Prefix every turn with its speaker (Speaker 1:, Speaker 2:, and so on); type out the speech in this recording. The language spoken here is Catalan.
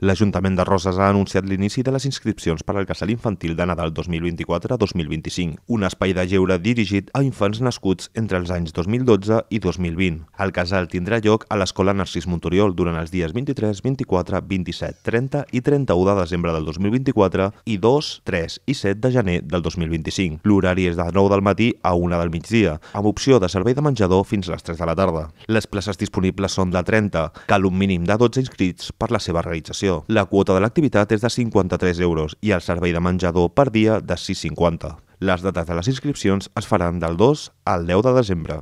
Speaker 1: L'Ajuntament de Roses ha anunciat l'inici de les inscripcions per al casal infantil de Nadal 2024-2025, un espai de lleure dirigit a infants nascuts entre els anys 2012 i 2020. El casal tindrà lloc a l'Escola Narcís Montoriol durant els dies 23, 24, 27, 30 i 31 de desembre del 2024 i 2, 3 i 7 de gener del 2025. L'horari és de 9 del matí a 1 del migdia, amb opció de servei de menjador fins a les 3 de la tarda. Les places disponibles són de 30, cal un mínim de 12 inscrits per la seva realització inscripció. La quota de l'activitat és de 53 euros i el servei de menjador per dia de 6,50. Les dates de les inscripcions es faran del 2 al 10 de desembre.